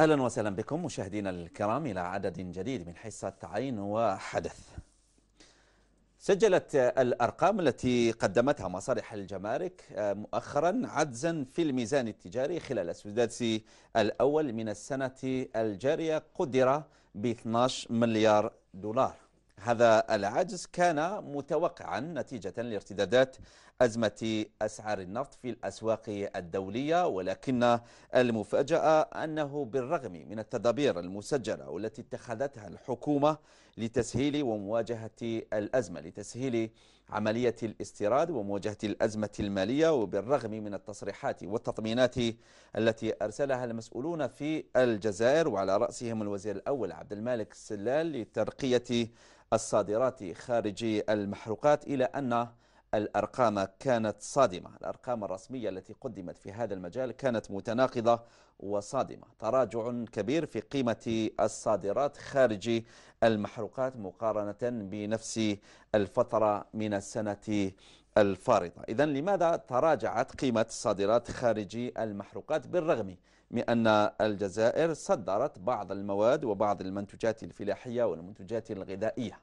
أهلا وسهلا بكم مشاهدينا الكرام إلى عدد جديد من حصة عين وحدث سجلت الأرقام التي قدمتها مصالح الجمارك آه، مؤخرا عجزا في الميزان التجاري خلال السداس الأول من السنة الجارية قدر ب 12 مليار دولار هذا العجز كان متوقعا نتيجة لارتدادات أزمة أسعار النفط في الأسواق الدولية ولكن المفاجأة أنه بالرغم من التدابير المسجلة والتي اتخذتها الحكومة لتسهيل ومواجهة الأزمة لتسهيل عملية الاستيراد ومواجهة الأزمة المالية وبالرغم من التصريحات والتطمينات التي أرسلها المسؤولون في الجزائر وعلى رأسهم الوزير الأول عبد المالك السلال لترقية الصادرات خارج المحروقات إلى أن الأرقام كانت صادمة الأرقام الرسمية التي قدمت في هذا المجال كانت متناقضة وصادمة تراجع كبير في قيمة الصادرات خارج المحروقات مقارنة بنفس الفترة من السنة الفارطة إذا لماذا تراجعت قيمة الصادرات خارج المحروقات بالرغم من أن الجزائر صدرت بعض المواد وبعض المنتجات الفلاحية والمنتجات الغذائية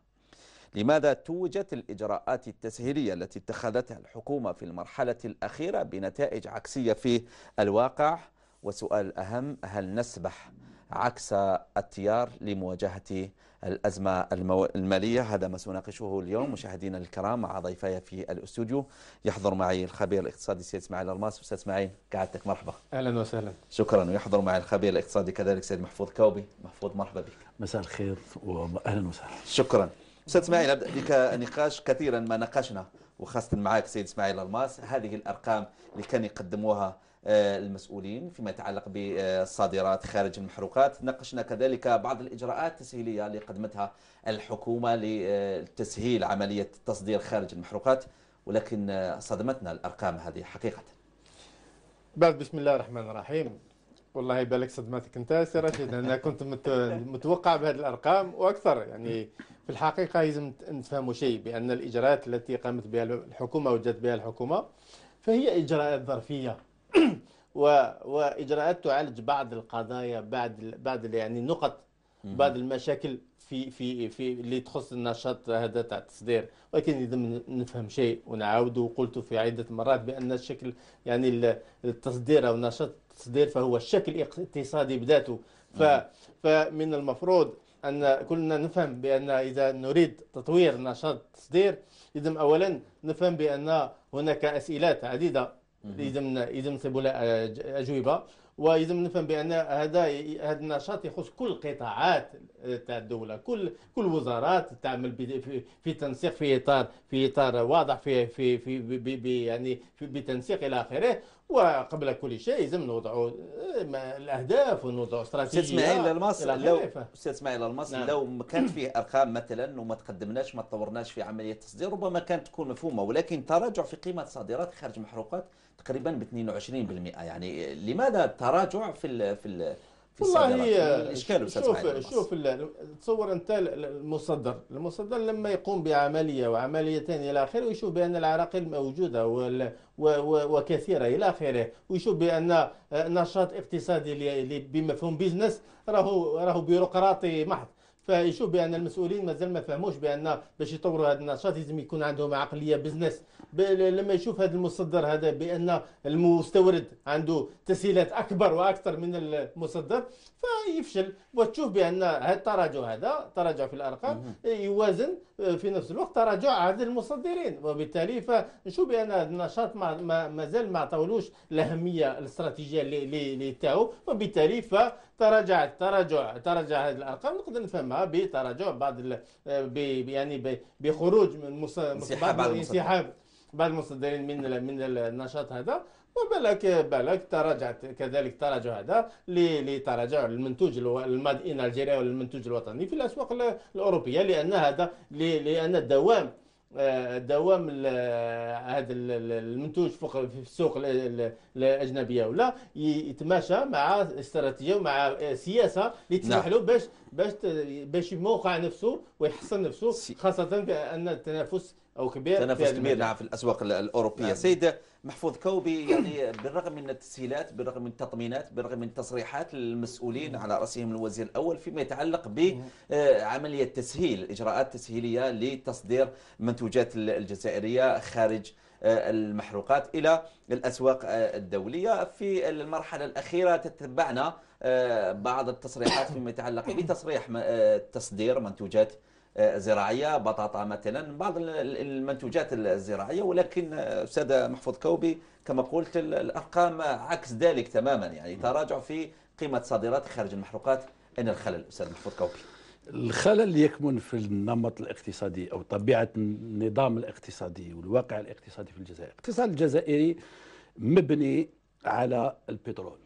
لماذا توجت الإجراءات التسهيلية التي اتخذتها الحكومة في المرحلة الأخيرة بنتائج عكسية في الواقع وسؤال أهم هل نسبح عكس التيار لمواجهة الأزمة المالية هذا ما سنناقشه اليوم مشاهدينا الكرام مع ضيفي في الاستوديو يحضر معي الخبير الاقتصادي سيد اسماعيل الرماس أستاذ اسماعيل قعدتك مرحبا أهلا وسهلا شكرا ويحضر معي الخبير الاقتصادي كذلك سيد محفوظ كوبي محفوظ مرحبا بك مساء الخير وأهلا وسهلا شكرا أستاذ اسماعيل أبدأ بك نقاش كثيرا ما ناقشنا وخاصة معك سيد اسماعيل الماس هذه الأرقام اللي كان يقدموها المسؤولين آه، فيما يتعلق بالصادرات خارج المحروقات ناقشنا كذلك بعض الإجراءات التسهيلية اللي قدمتها الحكومة لتسهيل عملية التصدير خارج المحروقات ولكن صدمتنا الأرقام هذه حقيقة بعد بسم الله الرحمن الرحيم والله يبارك صدمتك انت سي رشيد انا كنت متوقع بهذه الارقام واكثر يعني في الحقيقه لازم نفهموا شيء بان الاجراءات التي قامت بها الحكومه وجدت بها الحكومه فهي اجراءات ظرفيه واجراءات تعالج بعض القضايا بعد بعد يعني النقط بعض المشاكل في في في اللي تخص النشاط هذا تاع التصدير ولكن اذا نفهم شيء ونعاود وقلت في عده مرات بان الشكل يعني التصدير او نشاط التصدير فهو الشكل اقتصادي بذاته ف فمن المفروض ان كلنا نفهم بان اذا نريد تطوير نشاط التصدير اذا اولا نفهم بان هناك اسئله عديده يلزم يلزم نسيبوا لها اجوبه ويلزم نفهم بان هذا هذا النشاط يخص كل القطاعات تاع الدوله كل كل وزارات تعمل في, في تنسيق في اطار في اطار واضح في في في في يعني في بتنسيق الى اخره وقبل كل شيء لازم نوضعوا الاهداف ونوضعوا استراتيجيه استاذ اسماعيل المصري لو استاذ اسماعيل المصري نعم. لو ما كانت فيه ارقام مثلا وما تقدمناش ما تطورناش في عمليه التصدير ربما كانت تكون مفهومه ولكن تراجع في قيمه الصادرات خارج محروقات تقريبا ب 22% يعني لماذا التراجع في ال في ال والله اشكاله شوف شوف تصور انت المصدر المصدر لما يقوم بعمليه وعمليتين الى اخره ويشوف بان العراقيل موجوده وكثيره الى اخره ويشوف بان نشاط اقتصادي بمفهوم بيزنس راهو راهو بيروقراطي محض فيشوف بان المسؤولين مازال ما فهموش بان باش يطوروا هذا النشاط لازم يكون عندهم عقليه بزنس لما يشوف هذا المصدر هذا بان المستورد عنده تسهيلات اكبر واكثر من المصدر فيفشل وتشوف بان هذا التراجع هذا تراجع في الارقام يوازن في نفس الوقت تراجع عدد المصدرين وبالتالي فنشوف بان هذا النشاط مازال ما عطاولوش الاهميه الاستراتيجيه اللي تاعو وبالتالي فتراجع تراجع تراجع هذه الارقام نقدر نفهم المجتمع بتراجع بعض آه، يعني بخروج من انسحاب انسحاب بعض المصدرين من من النشاط هذا وبالك بالك تراجعت كذلك تراجع هذا لتراجع المنتوج الماد ان الجيريا والمنتوج الوطني في الاسواق الاوروبيه لان هذا لان الدوام آه، دوام هذا المنتوج فوق في السوق الاجنبيه ولا يتماشى مع استراتيجيه ومع سياسه اللي تسمح له باش باش باش يموقع نفسه ويحصن نفسه خاصه بان التنافس او كبير تنافس كبير نعم في الاسواق الاوروبيه نعم. سيد محفوظ كوبي يعني بالرغم من التسهيلات بالرغم من التطمينات بالرغم من التصريحات للمسؤولين على راسهم الوزير الاول فيما يتعلق بعمليه آه، تسهيل اجراءات تسهيليه لتصدير منتوجات الجزائريه خارج آه، المحروقات إلى الأسواق آه، الدولية في المرحلة الأخيرة تتبعنا آه، بعض التصريحات فيما يتعلق بتصريح تصدير منتوجات زراعيه بطاطا مثلا بعض المنتوجات الزراعيه ولكن استاذ محفوظ كوبي كما قلت الارقام عكس ذلك تماما يعني نعم. تراجع في قيمه صادرات خارج المحروقات ان الخلل استاذ محفوظ كوبي الخلل اللي يكمن في النمط الاقتصادي او طبيعه النظام الاقتصادي والواقع الاقتصادي في الجزائر، الاقتصاد الجزائري مبني على البترول.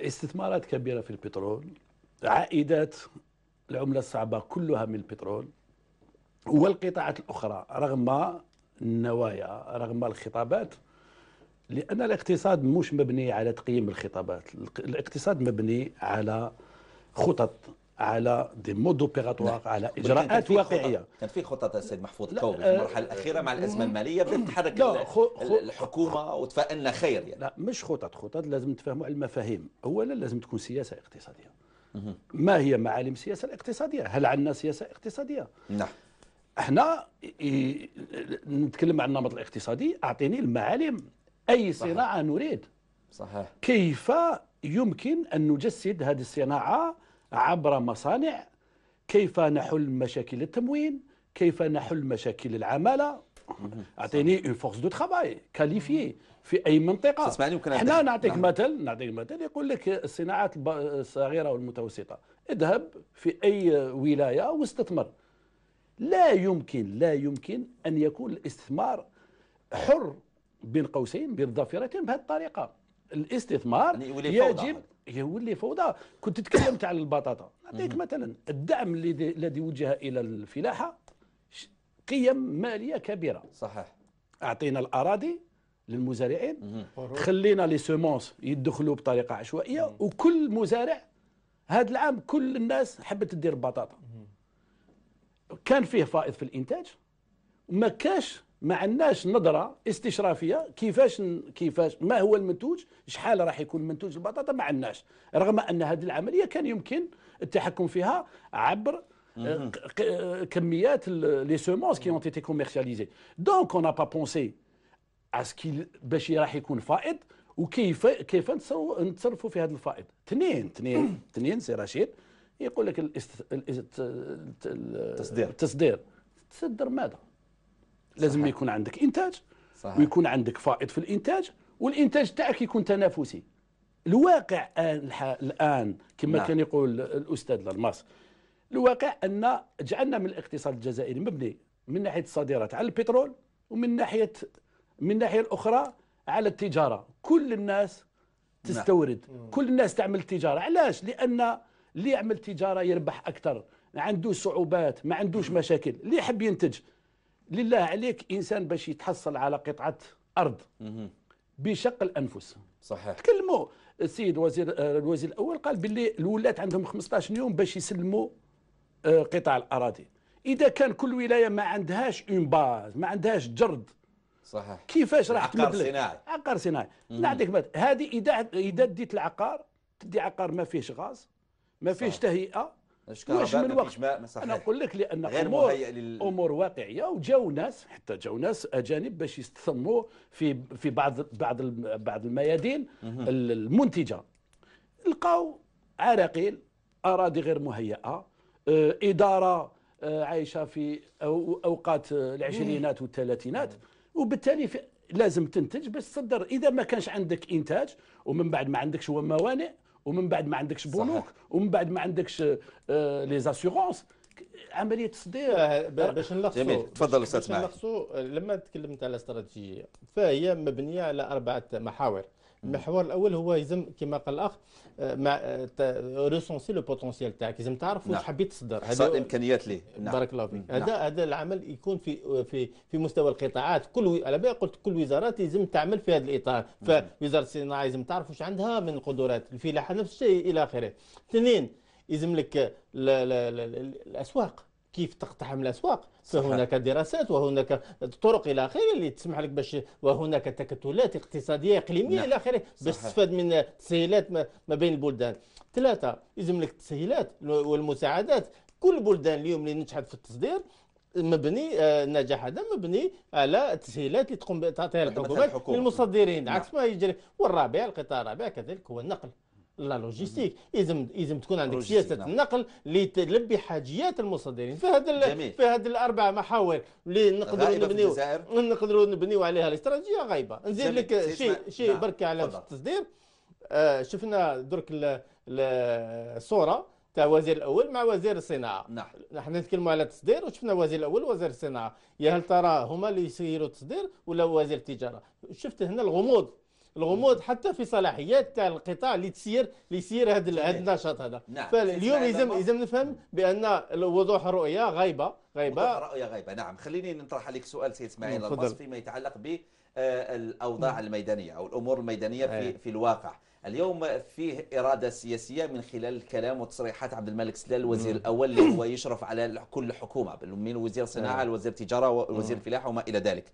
استثمارات كبيره في البترول، عائدات العمله الصعبه كلها من البترول والقطاعات الاخرى رغم النوايا رغم الخطابات لان الاقتصاد مش مبني على تقييم الخطابات، الاقتصاد مبني على خطط على دي مود اوبيراتوار على اجراءات واقعيه كان في خطط السيد محفوظ الكوبي في آه، المرحله الاخيره مع الازمه الماليه بدات تحرك الحكومه وتفائلنا خير يعني لا مش خطط خطط لازم تفهموا على المفاهيم اولا لازم تكون سياسه اقتصاديه ما هي معالم السياسه الاقتصاديه هل عندنا سياسه اقتصاديه نعم احنا نتكلم عن النمط الاقتصادي اعطيني المعالم اي صناعه نريد صحيح كيف يمكن ان نجسد هذه الصناعه عبر مصانع كيف نحل مشاكل التموين كيف نحل مشاكل العماله اعطيني اون فورس دو ترافاي كاليفي في اي منطقه تسمعني حنا نعطيك نعم. مثل نعطيك مثل يقول لك الصناعات الصغيره والمتوسطه اذهب في اي ولايه واستثمر لا يمكن لا يمكن ان يكون الاستثمار حر بين قوسين بين ظافرتين بهذه الطريقه الاستثمار يعني يجب يولي فوضى كنت تكلمت على البطاطا نعطيك مثلا الدعم الذي وجه الى الفلاحه قيم ماليه كبيره صحيح اعطينا الاراضي للمزارعين خلينا لي سومونس يدخلوا بطريقه عشوائيه مم. وكل مزارع هذا العام كل الناس حبت تدير بطاطا كان فيه فائض في الانتاج ما كاش ما عندناش نظره استشرافيه كيفاش كيفاش ما هو المنتوج شحال راح يكون منتوج البطاطا ما عندناش رغم ان هذه العمليه كان يمكن التحكم فيها عبر آه، آه، كميات لي سومونس كي اون تيتي كوميرسياليزي دونك اون با بونسي اسكي باش راح يكون فائض وكيف كيف نتصرفوا في هذا الفائض اثنين اثنين اثنين سي رشيد يقول لك التصدير التصدير تصدر ماذا لازم يكون عندك انتاج صحيح. ويكون عندك فائض في الانتاج والانتاج تاعك يكون تنافسي الواقع الان كما نعم. كان يقول الاستاذ لالماس الواقع ان جعلنا من الاقتصاد الجزائري مبني من ناحيه الصادرات على البترول ومن ناحيه من الناحيه الاخرى على التجاره كل الناس نعم. تستورد نعم. كل الناس تعمل تجاره علاش لان اللي يعمل تجاره يربح اكثر ما عندوش صعوبات ما عندوش مشاكل اللي يحب ينتج لله عليك انسان باش يتحصل على قطعه ارض بشق الانفس صحيح تكلموا السيد وزير الوزير الاول قال باللي الولات عندهم 15 يوم باش يسلموا آه، قطع الاراضي اذا كان كل ولايه ما عندهاش اون باز ما عندهاش جرد صحيح كيفاش راح عقار صناعي عقار صناعي نعطيك هذه اذا اذا ديت العقار تدي عقار ما فيهش غاز ما فيهش تهيئه واش من وقت ما صحيح. انا نقول لك لان غير امور لل... امور واقعيه وجاو ناس حتى جاو ناس اجانب باش يستثمروا في في بعض بعض بعض الميادين المنتجه لقاو عراقيل اراضي غير مهيئه آه، اداره آه، عايشه في اوقات آه، العشرينات والثلاثينات وبالتالي لازم تنتج باش تصدر اذا ما كانش عندك انتاج ومن بعد ما عندكش هو موانئ ومن بعد ما عندكش بنوك ومن بعد ما عندكش آه، لي زاسيغونس عمليه تصدير آه. باش نلخصوا تفضل استاذ باش لما تكلمت على استراتيجيه فهي مبنيه على اربعه محاور المحور الاول هو يلزم كما قال الاخ آه، مع ريسونسي لو بوتونسييل تاعك لازم تعرف واش نعم. حبيت تصدر هذا الامكانيات ليه نعم. بارك الله فيك نعم. هذا هذا العمل يكون في في في مستوى القطاعات كل على بالي قلت كل وزارات لازم تعمل في هذا الاطار فوزاره الصناعه لازم تعرف واش عندها من قدرات الفلاحه نفس الشيء الى اخره اثنين يلزم لك الاسواق كيف تقتحم الاسواق فهناك دراسات وهناك طرق الى اخره اللي تسمح لك باش وهناك تكتلات اقتصاديه اقليميه نعم. الى اخره باش تستفاد من التسهيلات ما بين البلدان ثلاثه يلزم لك التسهيلات والمساعدات كل بلدان اليوم اللي نجحت في التصدير مبني النجاح آه، هذا مبني على التسهيلات اللي تقوم تعطيها الحكومات للمصدرين نعم. عكس ما يجري والرابع القطاع الرابع كذلك هو النقل لا لوجيستيك لازم لازم تكون عندك سياسه نعم. النقل اللي تلبي حاجيات المصدرين في هذا في هذا الاربع محاور اللي نقدروا نبنيو نقدروا نبنيو عليها الاستراتيجيه غايبه نزيد لك شيء شيء نعم. بركي على التصدير آه شفنا درك الصوره تاع وزير الاول مع وزير الصناعه نعم حنا نتكلموا على التصدير وشفنا وزير الاول وزير الصناعه يا هل ترى هما اللي يسيروا التصدير ولا وزير التجاره شفت هنا الغموض الغموض حتى في صلاحيات تاع القطاع اللي تسير اللي يسير هذا النشاط هذا نعم. فاليوم لازم لازم نفهم بان وضوح الرؤيه غايبه غايبه رؤيه غايبه نعم خليني نطرح عليك سؤال سيد اسماعيل فيما يتعلق بالاوضاع آه، الميدانيه او الامور الميدانيه في أيوة. في الواقع اليوم فيه إرادة سياسية من خلال الكلام وتصريحات عبد الملك سلال الوزير الأول اللي هو يشرف على كل حكومة من وزير صناعة أيوة. لوزير التجارة ووزير الفلاحة وما إلى ذلك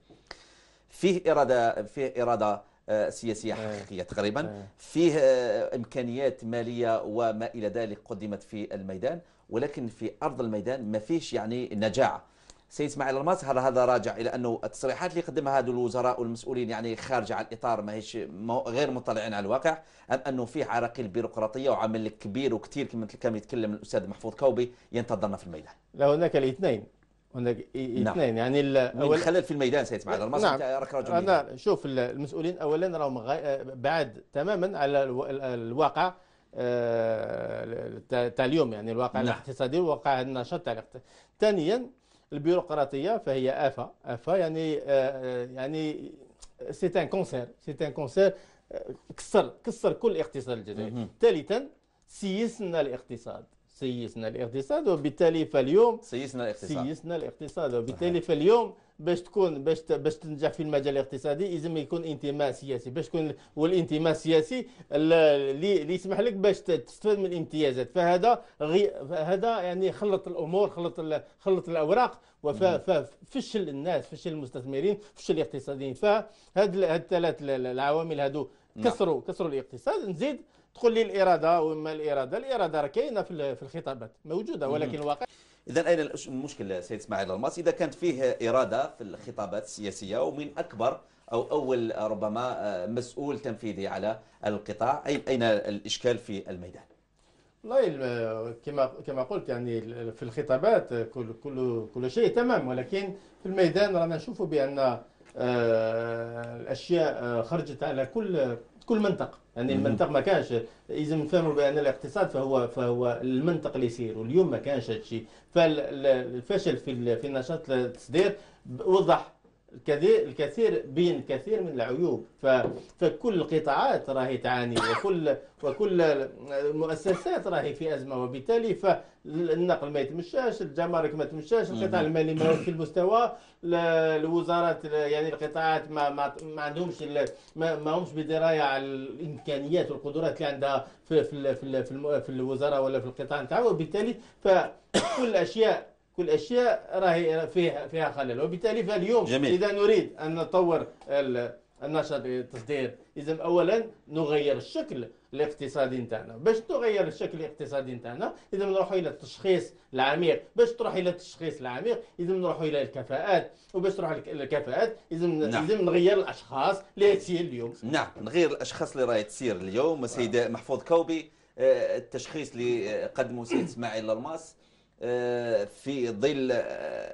فيه إرادة فيه إرادة آه، سياسية آه. حقيقية تقريبا آه. فيه إمكانيات مالية وما إلى ذلك قدمت في الميدان ولكن في أرض الميدان ما فيش يعني نجاعة سيد اسماعيل الماس هل هذا راجع الى انه التصريحات اللي قدمها هذو الوزراء والمسؤولين يعني خارجه عن الاطار ماهيش غير مطلعين على الواقع ام انه فيه عراقيل بيروقراطيه وعمل كبير وكثير كما كان يتكلم الاستاذ محفوظ كوبي ينتظرنا في الميدان؟ لا هناك الاثنين هناك نعم. اثنين نعم. يعني الأول... خلل في الميدان سيد معاذ المصري نعم. راك رجل انا شوف المسؤولين اولا راهم بعد بعاد تماما على الواقع آه، تاع اليوم يعني الواقع نعم. الاقتصادي والواقع النشاط تاع ثانيا البيروقراطيه فهي افه افه يعني آه، يعني سي ان كونسير سي ان كونسير كسر كسر كل اقتصاد الجزائري ثالثا سيسنا الاقتصاد سيسنا الاقتصاد وبالتالي فاليوم سيسنا الاقتصاد سيسنا الاقتصاد وبالتالي فاليوم باش تكون باش باش تنجح في المجال الاقتصادي لازم يكون انتماء سياسي باش تكون والانتماء السياسي اللي يسمح لك باش تستفاد من الامتيازات فهذا غي هذا يعني خلط الامور خلط خلط الاوراق وفشل الناس فشل المستثمرين فشل الاقتصاديين فهاد الثلاث العوامل هادو نعم. كسروا كسروا الاقتصاد نزيد تقول لي الاراده واما الاراده الاراده راه كاينه في الخطابات موجوده ولكن الواقع اذا اين المشكل سيد اسماعيل الماس اذا كانت فيه اراده في الخطابات السياسيه ومن اكبر او اول ربما آه، مسؤول تنفيذي على القطاع اين الاشكال في الميدان والله كما كما قلت يعني في الخطابات كل كل كل شيء تمام ولكن في الميدان رانا نشوفوا بان آه، الاشياء آه، خرجت على كل كل منطقه يعني المنطق ما كانش اذا نفهموا بان الاقتصاد فهو فهو المنطق اللي يسير واليوم ما كانش هذا الشيء فالفشل في في نشاط التصدير وضح الكثير بين كثير من العيوب فكل القطاعات راهي تعاني وكل وكل المؤسسات راهي في ازمه وبالتالي فالنقل ما يتمشاش الجمارك ما تمشاش القطاع المالي ما في المستوى الوزارات يعني القطاعات ما ما, ما عندهمش ما, ما همش بدرايه على الامكانيات والقدرات اللي عندها في في في, في, في الوزاره ولا في القطاع نتاعو وبالتالي فكل الاشياء كل اشياء راهي فيها فيها خلل وبالتالي فاليوم جميل. اذا نريد ان نطور النشاط التصدير اذا اولا نغير الشكل الاقتصادي نتاعنا باش تغير الشكل الاقتصادي نتاعنا اذا نروحوا الى التشخيص العميق باش تروح الى التشخيص العميق اذا نروحوا الى الكفاءات وباش تروح الكفاءات اذا نعم. نغير الاشخاص اللي تسير اليوم نعم نغير الاشخاص اللي راهي تسير اليوم السيد محفوظ كوبي آه، التشخيص اللي قدمه سيد اسماعيل الماس آه، في ظل آه،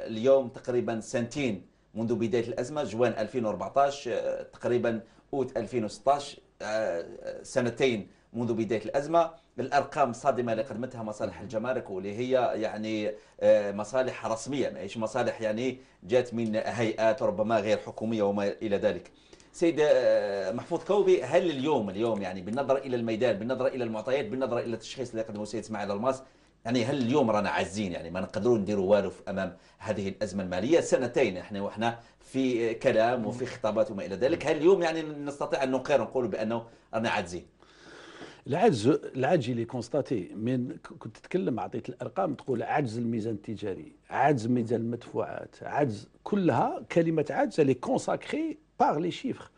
اليوم تقريبا سنتين منذ بداية الأزمة جوان 2014 آه، تقريبا أوت 2016 سنتين منذ بداية الأزمة الأرقام الصادمة اللي قدمتها مصالح الجمارك واللي هي يعني مصالح رسمية ماهيش مصالح يعني جات من هيئات ربما غير حكومية وما إلى ذلك سيد محفوظ كوبي هل اليوم اليوم يعني بالنظر إلى الميدان بالنظر إلى المعطيات بالنظر إلى التشخيص اللي قدمه السيد إسماعيل الماس يعني هل اليوم رانا عازين يعني ما نقدروا نديروا والو امام هذه الازمه الماليه سنتين احنا وحنا في كلام وفي خطابات وما الى ذلك هل اليوم يعني نستطيع ان نقر نقول بانه رانا عاجزين العجز العجز اللي كونستاتي من كنت تتكلم عطيت الارقام تقول عجز الميزان التجاري عجز ميزان المدفوعات عجز كلها كلمه عجز اللي كونساكري باغ لي شيفر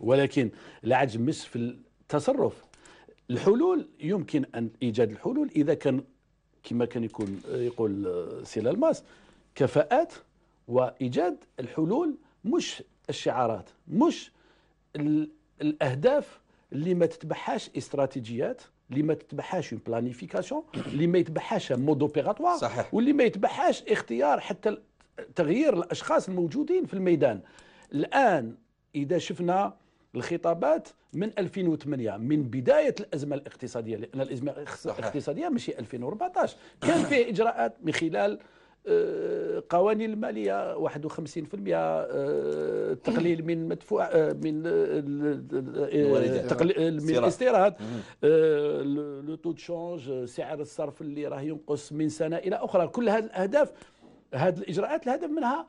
ولكن العجز مش في التصرف الحلول يمكن ان ايجاد الحلول اذا كان كما كان يكون يقول آه، سي الماس كفاءات وايجاد الحلول مش الشعارات مش الاهداف اللي ما تتبعهاش استراتيجيات اللي ما تتبعهاش اون بلانيفيكاسيون اللي ما يتبعهاش مود اوبيراتوار صحيح واللي ما يتبعهاش اختيار حتى تغيير الاشخاص الموجودين في الميدان الان اذا شفنا الخطابات من 2008 من بدايه الازمه الاقتصاديه لان الازمه الاقتصاديه ماشي 2014 كان فيه اجراءات من خلال آه، قوانين الماليه 51% آه، تقليل من مدفوع آه، من تقليل من الاستيراد لو تو تشونج سعر الصرف اللي راه ينقص من سنه الى اخرى كل هذه الاهداف هذه الاجراءات الهدف منها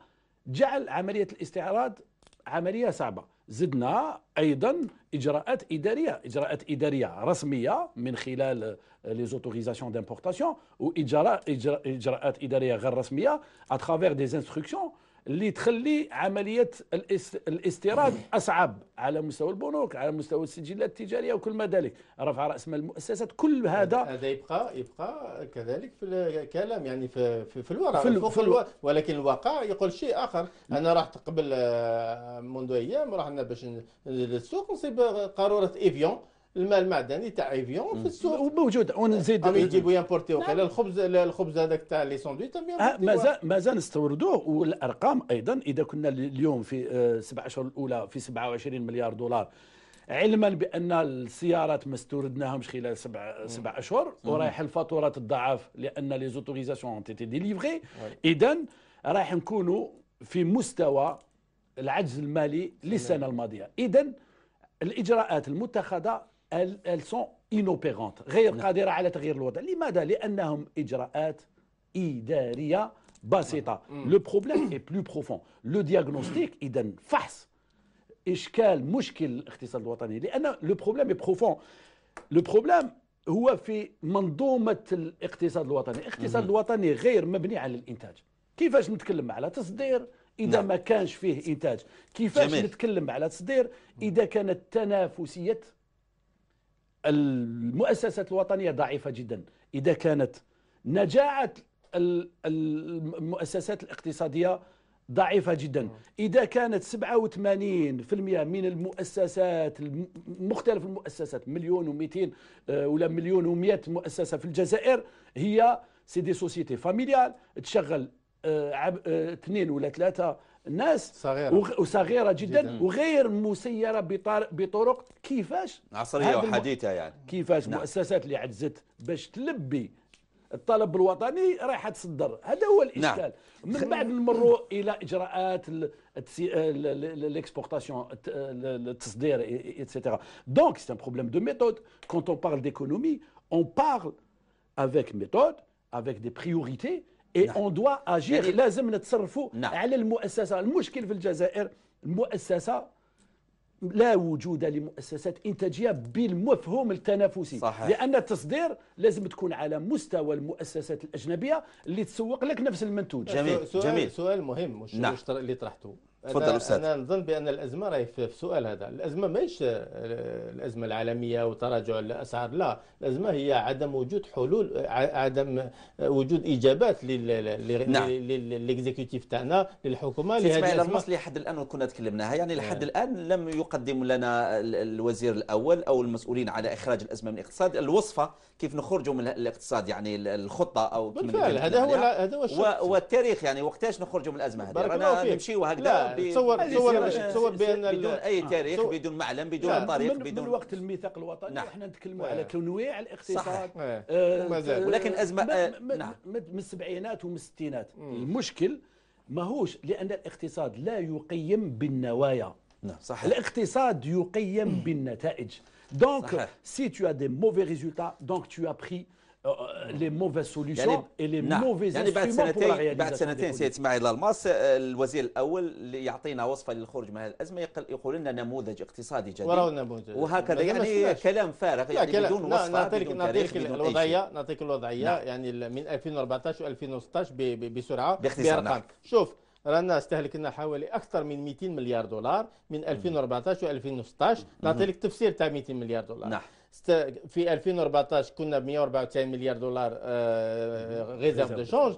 جعل عمليه الاستعراض عمليه صعبه زدنا ايضا اجراءات اداريه اجراءات اداريه رسميه من خلال لي زوتوريزاسيون ديمبورتاسيون واجراءات اداريه غير رسميه اترافير دي انستركسيون اللي تخلي عملية الاستيراد أصعب على مستوى البنوك على مستوى السجلات التجارية وكل ما ذلك رفع رأس مال المؤسسات كل هذا هذا يبقى يبقى كذلك في الكلام يعني في في, في الورق في, في الو... ولكن الواقع يقول شيء آخر أنا رحت قبل آه، منذ أيام رحنا باش للسوق نصيب قارورة إيفيون الماء المعدني تاع ايفيون في السوق موجود ونزيد راهم يجيبوا يمبورتيو نعم. الخبز الخبز هذاك تاع لي ساندويت آه، مازال مازال نستوردوه والارقام ايضا اذا كنا اليوم في آه، سبع اشهر الاولى في 27 مليار دولار علما بان السيارات ما استوردناهمش خلال سبع سبع اشهر ورايح الفاتوره تضاعف لان لي زوتوريزاسيون اون تيتي ديليفري اذا رايح نكونوا في مستوى العجز المالي للسنه الماضيه اذا الاجراءات المتخذه elles sont inopérantes غير نعم. قادرة على تغيير الوضع لماذا؟ لأنهم إجراءات إدارية بسيطة لو بروبليم اي بلو بروفون لو دياغنوستيك إذا فحص إشكال مشكل الاقتصاد الوطني لأن لو بروبليم اي بروفون لو بروبليم هو في منظومة الاقتصاد الوطني الاقتصاد الوطني غير مبني على الإنتاج كيفاش نتكلم على تصدير اذا نعم. ما كانش فيه انتاج كيفاش جميل. نتكلم على تصدير اذا كانت تنافسيه المؤسسات الوطنية ضعيفة جدا إذا كانت نجاعة المؤسسات الاقتصادية ضعيفة جدا إذا كانت 87% من المؤسسات مختلف المؤسسات مليون ومئتين آه، ولا مليون ومئة مؤسسة في الجزائر هي سي دي سوسيتي فاميليال تشغل آه، آه، اثنين ولا ثلاثة الناس صغيرة وصغيرة جدا, جداً. وغير مسيرة بطرق كيفاش عصرية وحديثة يعني كيفاش نعم. مؤسسات اللي عجزت باش تلبي الطلب الوطني رايحه تصدر هذا هو نعم. الاشكال نعم. من بعد نمروا الى اجراءات ليكسبورتاسيون التصدير tsdir, دونك Donc c'est un problème de méthode. Quand on بارل d'économie, on افيك avec méthode, avec des اي اون دوا اجير يعني لازم نتصرفوا نعم. على المؤسسه المشكل في الجزائر المؤسسه لا وجود لمؤسسات انتاجيه بالمفهوم التنافسي صحيح. لان التصدير لازم تكون على مستوى المؤسسات الاجنبيه اللي تسوق لك نفس المنتوج جميل سؤال, جميل. سؤال مهم مش نعم. اللي طرحته تفضل استاذ انا نظن بان الازمه راهي في السؤال هذا الازمه ماهيش آه، الازمه العالميه وتراجع الاسعار لا الازمه هي عدم وجود حلول عدم آه، وجود اجابات للاكزيكوتيف نعم. تاعنا للحكومه لهذه الازمه المصلي لحد الان كنا تكلمناها يعني لحد نعم. الان لم يقدم لنا الوزير الاول او المسؤولين على اخراج الازمه من الاقتصاد الوصفه كيف نخرجوا من الاقتصاد يعني الخطه او بالفعل هذا هو هذا هو والتاريخ يعني وقتاش نخرجوا من الازمه هذه رانا نمشيو هكذا يعني تصور تصور تصور بان بدون اي آه. تاريخ بدون معلم بدون طريق من بدون من وقت الميثاق الوطني نعم. احنا نتكلموا على تنويع نعم. الاقتصاد نعم. آه ولكن ازمه آه نعم من السبعينات ومن الستينات المشكل ماهوش لان الاقتصاد لا يقيم بالنوايا نعم صحيح الاقتصاد يقيم بالنتائج دونك سي تو ا دي موفي résultats دونك تو as لي موفيز سوليسيون يعني اي لي موفيز يعني بعد سنتين بعد سنتين سيد اسماعيل الماس آه، الوزير الاول اللي يعطينا وصفه للخروج من هذه الازمه يقول لنا نموذج اقتصادي جديد وراه نموذج وهكذا يعني كلام فارغ يعني كلام. بدون وصفه نعطيك يعني؟ نعطيك الوضعيه نعطيك الوضعيه يعني من 2014 و 2016 بسرعه باختصار نعم. شوف رانا استهلكنا حوالي اكثر من 200 مليار دولار من 2014 و 2016 نعطيك التفسير تاع 200 مليار دولار نعم. في 2014 كنا ب 194 مليار دولار آه، ريزيرف دو شونج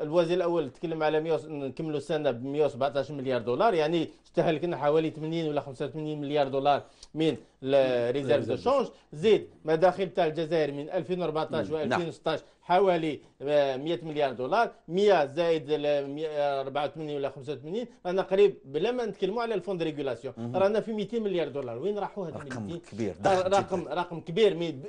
الوازي الاول تكلم على ميوس... نكملوا السنه ب 117 مليار دولار يعني استهلكنا حوالي 80 ولا 85 مليار دولار من ريزيرف دو شونج زيد مداخل تاع الجزائر من 2014 و 2016 حوالي 100 آه، مليار دولار 100 زائد 84 ولا 85 رانا قريب بلا ما نتكلموا على الفوند ريغولاسيون رانا في 200 مليار دولار وين راحوا هذا آه، رقم كبير رقم رقم كبير من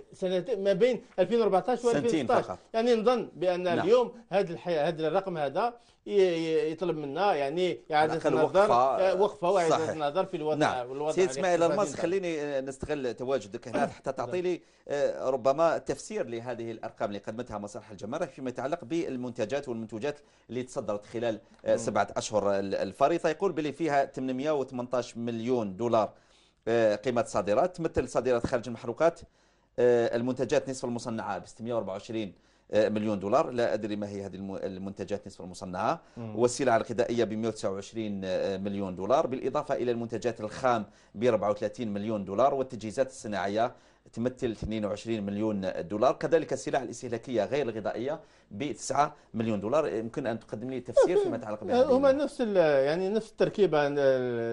ما بين 2014 و 2016 يعني نظن بان نعم. اليوم هذا الحي... هذا الرقم هذا يطلب منا يعني اعاده النظر وقفه آه، واعاده النظر في الوضع نعم. والوضع سيد اسماعيل الماس خليني آه، نستغل تواجدك هنا حتى نعم. تعطي لي آه، ربما تفسير لهذه الارقام اللي قدمتها مسرح الجمارك فيما يتعلق بالمنتجات والمنتوجات اللي تصدرت خلال سبعه اشهر الفريضه يقول بلي فيها 818 مليون دولار قيمه صادرات تمثل صادرات خارج المحروقات المنتجات نصف المصنعه ب 624 آه، مليون دولار لا أدري ما هي هذه المنتجات نصف المصنعة والسلع الغذائية ب 129 آه، مليون دولار بالإضافة إلى المنتجات الخام ب 34 مليون دولار والتجهيزات الصناعية تمثل 22 مليون دولار كذلك السلع الاستهلاكية غير الغذائية ب 9 مليون دولار يمكن أن تقدم لي تفسير فيما يتعلق بهذه هما نفس يعني نفس التركيبة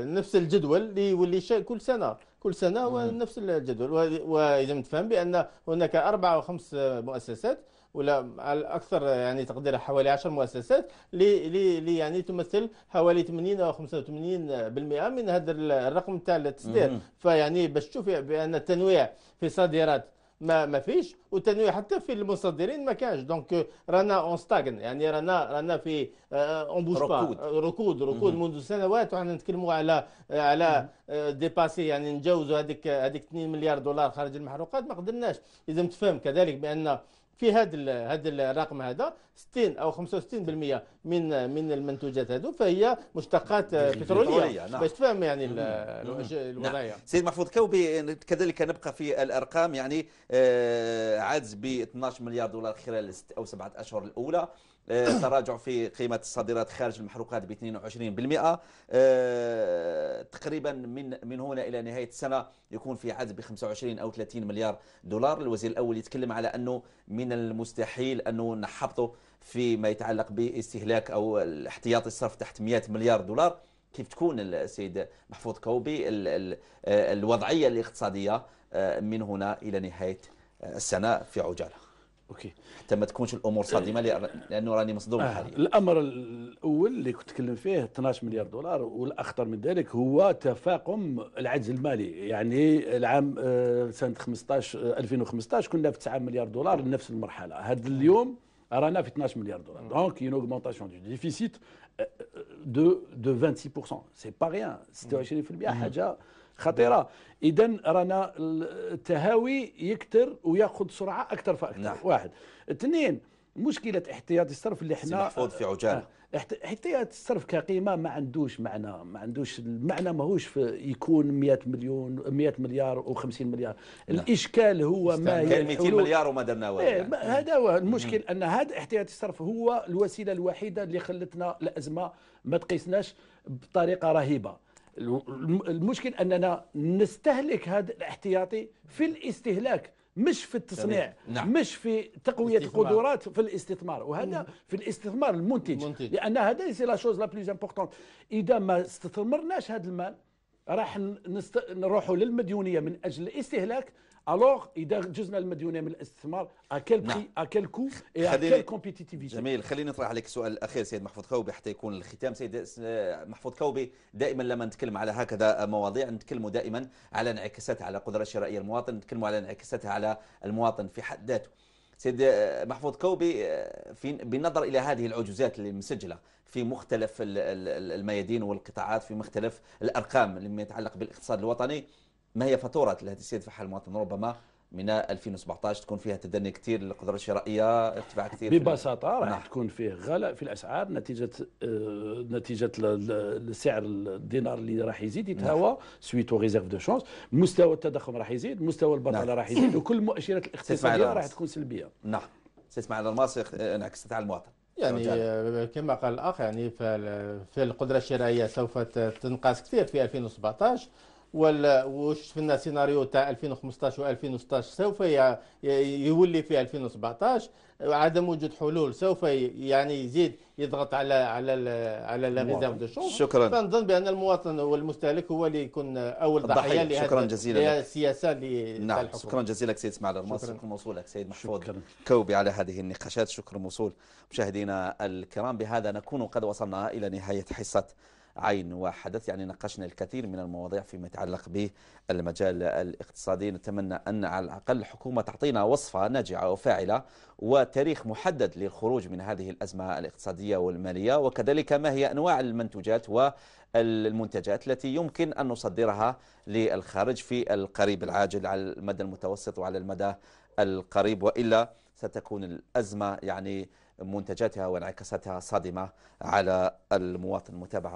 نفس الجدول اللي يولي كل سنة كل سنة ونفس الجدول وإذا متفهم بأن هناك أربع أو خمس مؤسسات ولا على الاكثر يعني تقدير حوالي 10 مؤسسات اللي يعني تمثل حوالي 80 او 85% من هذا الرقم تاع التصدير فيعني باش تشوف بان التنويع في الصادرات ما ما فيش والتنويع حتى في المصدرين ما كانش دونك euh, رانا اون ستاغن يعني رانا رانا في اون بوج ركود ركود ركود منذ سنوات وحنا نتكلموا على على ديباسي euh, يعني نجاوزوا هذيك هذيك 2 مليار دولار خارج المحروقات ما قدرناش لازم تفهم كذلك بان في هذا هذا الرقم هذا 60 او 65% من من المنتوجات هذو فهي مشتقات بتروليه نعم. باش تفهم يعني نعم. نعم. الوضعيه نعم. سيد محفوظ كوبي كذلك نبقى في الارقام يعني آه، عجز ب 12 مليار دولار خلال ست او سبعه اشهر الاولى آه، تراجع في قيمة الصادرات خارج المحروقات ب 22% آه، تقريبا من من هنا إلى نهاية السنة يكون في عجز ب 25 أو 30 مليار دولار الوزير الأول يتكلم على أنه من المستحيل أنه نحبطه فيما يتعلق باستهلاك أو الاحتياطي الصرف تحت 100 مليار دولار كيف تكون السيد محفوظ كوبي آه، الوضعية الاقتصادية من هنا إلى نهاية السنة في عجالة اوكي حتى ما تكونش الامور صادمه لانه راني مصدوم آه. حاليا الامر الاول اللي كنت تكلم فيه 12 مليار دولار والاخطر من ذلك هو تفاقم العجز المالي يعني العام آه، سنه 15 2015 آه، كنا في 9 مليار دولار لنفس المرحله هذا اليوم رانا في 12 مليار دولار دونك اون اوغمونتاسيون دو ديفيسيت دو دو 26% سي با ريان 26% حاجه خطيره اذا رانا التهاوي يكثر وياخذ سرعه اكثر فاكثر نعم. واحد اثنين مشكله احتياطي الصرف اللي احنا محفوظ في عجاله آه، احتياط الصرف كقيمه ما عندوش معنى ما عندوش المعنى ماهوش يكون 100 مليون 100 مليار و50 مليار نعم. الاشكال هو ما هي 200 مليار وما درنا والو إيه يعني. هذا هو المشكل ان هذا احتياطي الصرف هو الوسيله الوحيده اللي خلتنا الازمه ما تقيسناش بطريقه رهيبه المشكل اننا نستهلك هذا الاحتياطي في الاستهلاك مش في التصنيع نعم. مش في تقويه القدرات في الاستثمار وهذا في الاستثمار المنتج, المنتج. لان هذا سي لا شوز لا بلوز امبورطون اذا ما استثمرناش هذا المال راح نست... نروحوا للمديونيه من اجل الاستهلاك الوغ اذا جزنا المديونيه من الاستثمار اكل بري اكل كو اي اكل كومبيتيتيفيتي جميل خليني نطرح عليك سؤال الاخير سيد محفوظ كوبي حتى يكون الختام سيد محفوظ كوبي دائما لما نتكلم على هكذا مواضيع نتكلم دائما على انعكاساتها على القدره الشرائيه المواطن نتكلم على انعكاساتها على المواطن في حد ذاته سيد محفوظ كوبي في بالنظر الى هذه العجوزات اللي مسجله في مختلف الميادين والقطاعات في مختلف الارقام لما يتعلق بالاقتصاد الوطني ما هي فاتورة التي سيدفعها المواطن ربما من 2017 تكون فيها تدني كثير للقدره الشرائيه ارتفاع كثير ببساطه راح نعم. تكون فيه غلاء في الاسعار نتيجه آه، نتيجه السعر الدينار اللي راح يزيد يتهاوى سويت سويتو ريزيرف دو شونس مستوى التضخم راح يزيد مستوى البطاله نعم. راح يزيد وكل المؤشرات الاقتصاديه راح تكون سلبيه نعم سيسمع على الماس انعكست على المواطن يعني آه، كما قال الاخ يعني في القدره الشرائيه سوف تنقص كثير في 2017 وشفنا سيناريو تاع 2015 و2016 سوف يولي في 2017 عدم وجود حلول سوف يعني يزيد يضغط على على على لا ريزيرف دو شون شكرا فنظن بان المواطن والمستهلك هو اللي يكون اول ضحيه لهذه شكرا جزيلا السياسه اللي نعم الحكومة. شكرا جزيلا سيد اسماعيل شكرا موصول موصولك سيد محفوظ كوبي على هذه النقاشات شكرا موصول مشاهدينا الكرام بهذا نكون قد وصلنا الى نهايه حصه عين وحدث يعني ناقشنا الكثير من المواضيع فيما يتعلق بالمجال الاقتصادي نتمنى أن على الأقل الحكومة تعطينا وصفة ناجعة وفاعلة وتاريخ محدد للخروج من هذه الأزمة الاقتصادية والمالية وكذلك ما هي أنواع المنتوجات و المنتجات التي يمكن أن نصدرها للخارج في القريب العاجل على المدى المتوسط وعلى المدى القريب وإلا ستكون الأزمة يعني منتجاتها وانعكاساتها صادمة على المواطن متابعة